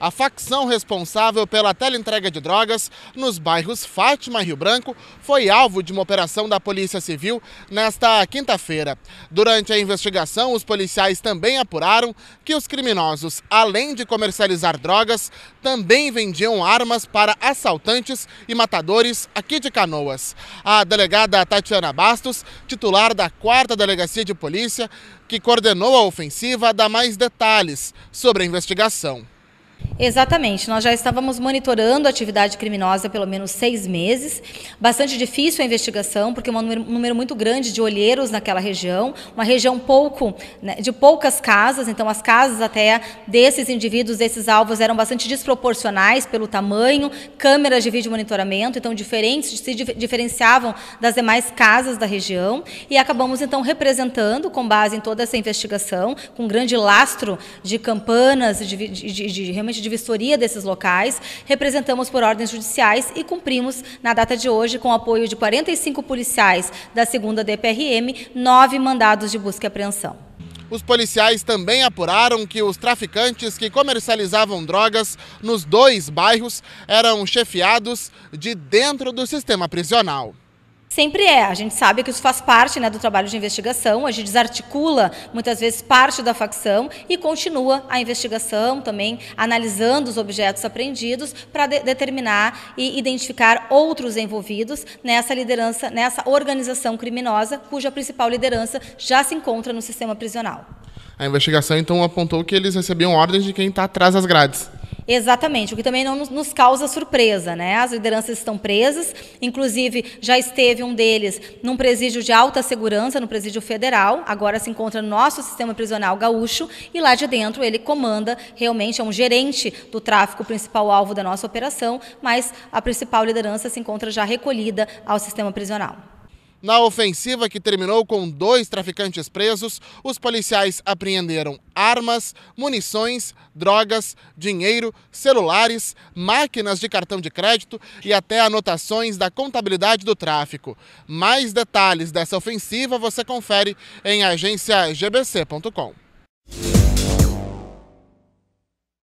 a facção responsável pela teleentrega de drogas nos bairros Fátima e Rio Branco foi alvo de uma operação da Polícia Civil nesta quinta-feira. Durante a investigação, os policiais também apuraram que os criminosos, além de comercializar drogas, também vendiam armas para assaltantes e matadores aqui de Canoas. A delegada Tatiana Bastos, titular da 4 Delegacia de Polícia, que coordenou a ofensiva, dá mais detalhes sobre a investigação. Exatamente. Nós já estávamos monitorando a atividade criminosa há pelo menos seis meses. Bastante difícil a investigação, porque é um número, muito grande de olheiros naquela região, uma região pouco né, de poucas casas. Então, as casas até desses indivíduos, desses alvos, eram bastante desproporcionais pelo tamanho, câmeras de vídeo monitoramento, então diferentes, se diferenciavam das demais casas da região. E acabamos então representando, com base em toda essa investigação, com um grande lastro de campanas, de, de, de realmente de de vistoria desses locais, representamos por ordens judiciais e cumprimos, na data de hoje, com o apoio de 45 policiais da 2 DPRM, nove mandados de busca e apreensão. Os policiais também apuraram que os traficantes que comercializavam drogas nos dois bairros eram chefiados de dentro do sistema prisional. Sempre é. A gente sabe que isso faz parte né, do trabalho de investigação, a gente desarticula muitas vezes parte da facção e continua a investigação também, analisando os objetos apreendidos para de determinar e identificar outros envolvidos nessa liderança, nessa organização criminosa, cuja principal liderança já se encontra no sistema prisional. A investigação então apontou que eles recebiam ordens de quem está atrás das grades. Exatamente, o que também não nos causa surpresa, né? As lideranças estão presas, inclusive já esteve um deles num presídio de alta segurança, no presídio federal, agora se encontra no nosso sistema prisional gaúcho e lá de dentro ele comanda, realmente é um gerente do tráfico principal alvo da nossa operação, mas a principal liderança se encontra já recolhida ao sistema prisional. Na ofensiva que terminou com dois traficantes presos, os policiais apreenderam armas, munições, drogas, dinheiro, celulares, máquinas de cartão de crédito e até anotações da contabilidade do tráfico. Mais detalhes dessa ofensiva você confere em agenciagbc.com.